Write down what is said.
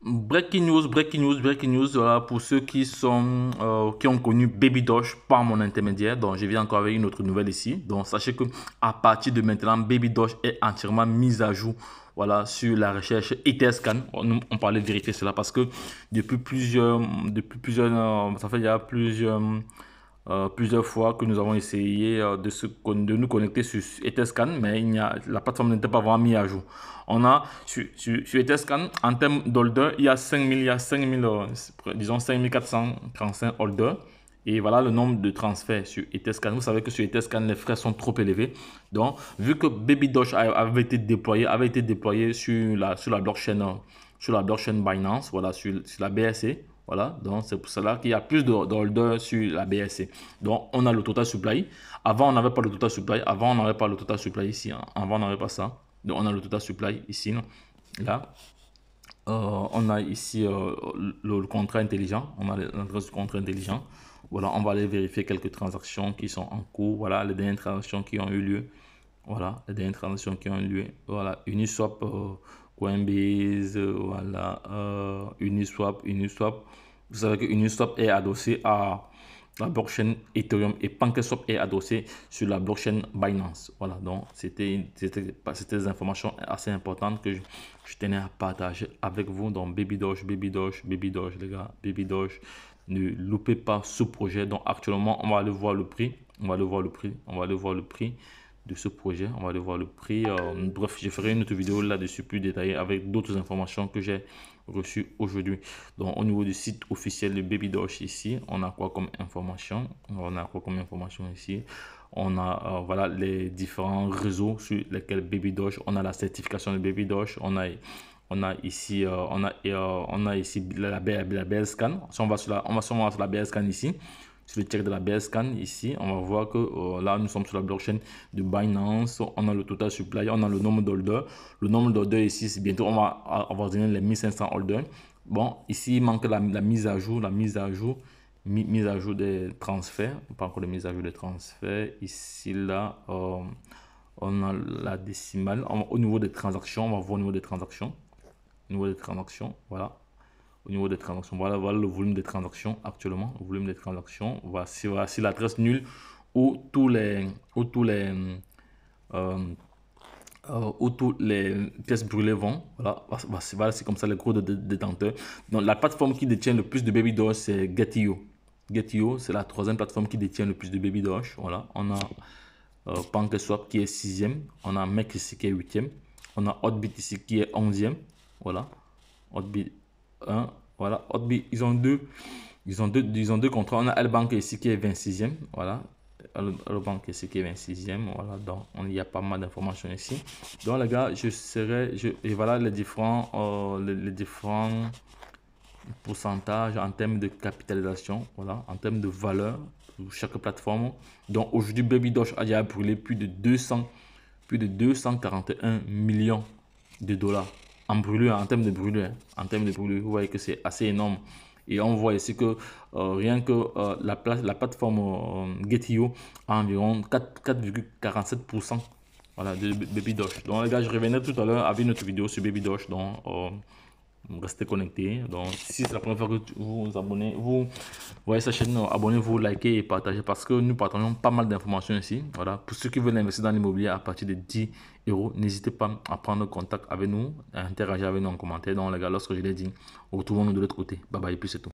Breaking news, breaking news, breaking news. Voilà, pour ceux qui, sont, euh, qui ont connu Baby par mon intermédiaire. Donc, je viens encore avec une autre nouvelle ici. Donc, sachez que à partir de maintenant, Baby est entièrement mise à jour. Voilà, sur la recherche ETScan. On, oh, on parlait de vérifier cela parce que depuis plusieurs, depuis plusieurs, euh, ça fait il y a plusieurs euh, plusieurs fois que nous avons essayé euh, de, de nous connecter sur Etherscan, mais il a, la plateforme n'était pas vraiment mise à jour. On a sur, Etherscan, en termes d'holder, il y a 5 il y euh, disons 5435 holder Et voilà le nombre de transferts sur Etherscan. Vous savez que sur Etherscan, les frais sont trop élevés. Donc, vu que Baby Doge avait été déployé, avait été déployé sur la, sur la blockchain, sur la blockchain Binance, voilà, sur, sur la BSC, e, voilà, donc c'est pour cela qu'il y a plus d'holders sur la BSC. Donc on a le total supply. Avant on n'avait pas le total supply. Avant on n'avait pas le total supply ici. Hein. Avant on n'avait pas ça. Donc on a le total supply ici. Là. Euh, on a ici euh, le, contrat intelligent. On a l'adresse du contrat intelligent. Voilà, on va aller vérifier quelques transactions qui sont en cours. Voilà, les dernières transactions qui ont eu lieu. Voilà, les dernières transactions qui ont eu lieu. Voilà, Uniswap. Euh, Coinbase, euh, voilà, euh, Uniswap, Uniswap. Vous savez que Uniswap est adossé à la blockchain Ethereum et PancakeSwap est adossé sur la blockchain Binance. Voilà, donc c'était des informations assez importantes que je, tenais à partager avec vous. Donc Baby Doge, Baby les gars, Baby Ne loupez pas ce projet. Donc actuellement, on va aller voir le prix. On va aller voir le prix. On va aller voir le prix ce projet. On va aller voir le prix. Euh, bref, je ferai une autre vidéo là-dessus plus détaillée avec d'autres informations que j'ai reçues aujourd'hui. Donc, au niveau du site officiel de Baby ici, on a quoi comme information On a quoi comme information ici on a euh, voilà, les différents réseaux sur lesquels Baby on a la certification de Baby dosh on a on a ici euh, on a on a ici la, la, scan si on va sur la on va, sur, la BL scan ici sur le check de la BSCAN ici, on va voir que euh, là, nous sommes sur la blockchain de Binance. On a le total supply, on a le nombre d'holders. Le nombre d'holders ici, c'est bientôt, on va donné les 1500 holders. Bon, ici, il manque la, mise à jour, la mise à jour mise à jour des transferts, pas encore les mise à jour des transferts. Ici, là, euh, on a la décimale. au niveau des transactions, on va voir au niveau des transactions. Au niveau des transactions, voilà au niveau des transactions. Voilà, voilà le volume des transactions actuellement. Le volume des transactions. Voici, voici l'adresse nulle où tous les, où tous les, euh, euh, tous les pièces brûlées vont. Voilà, voilà c'est comme ça les gros détenteurs. Donc la plateforme qui détient le plus de Baby Doge, c'est Getio. Getio, c'est la troisième plateforme qui détient le plus de Baby Doge. Voilà, on a euh, PancakeSwap qui est sixième. On a Mec ici qui est huitième. On a Hotbit ici qui est onzième. Voilà. Hotbit, Hein, voilà, Hotby, ils ont deux. Ils ont deux, ils ont deux contrats. On a Albank ici qui est 26e. Voilà. Albank ici qui est 26e. Voilà. Donc, on, y a pas mal d'informations ici. Donc, les gars, je serai. Je, et voilà les différents, euh, les, différents pourcentages en termes de capitalisation. Voilà. En termes de valeur pour chaque plateforme. Donc, aujourd'hui, Baby Doge a déjà brûlé plus de 200, plus de 241 millions de dollars en brûlure, en termes de brûlure, en termes de brûlure, vous voyez que c'est assez énorme. Et on voit ici que euh, rien que euh, la, place, la plateforme euh, Getio a environ 4,47% voilà, de Baby Donc les gars, je revenais tout à l'heure avec notre vidéo sur Baby Donc restez connectés. Donc si c'est la première fois que vous vous abonnez, vous voyez sachez chaîne abonnez-vous, likez et partagez parce que nous partageons pas mal d'informations ici. Voilà. Pour ceux qui veulent investir dans l'immobilier à partir de 10 euros, n'hésitez pas à prendre contact avec nous, à interagir avec nous en commentaire. Donc les gars, lorsque je l'ai dit, retrouvons-nous de l'autre côté. Bye bye et puis c'est tout.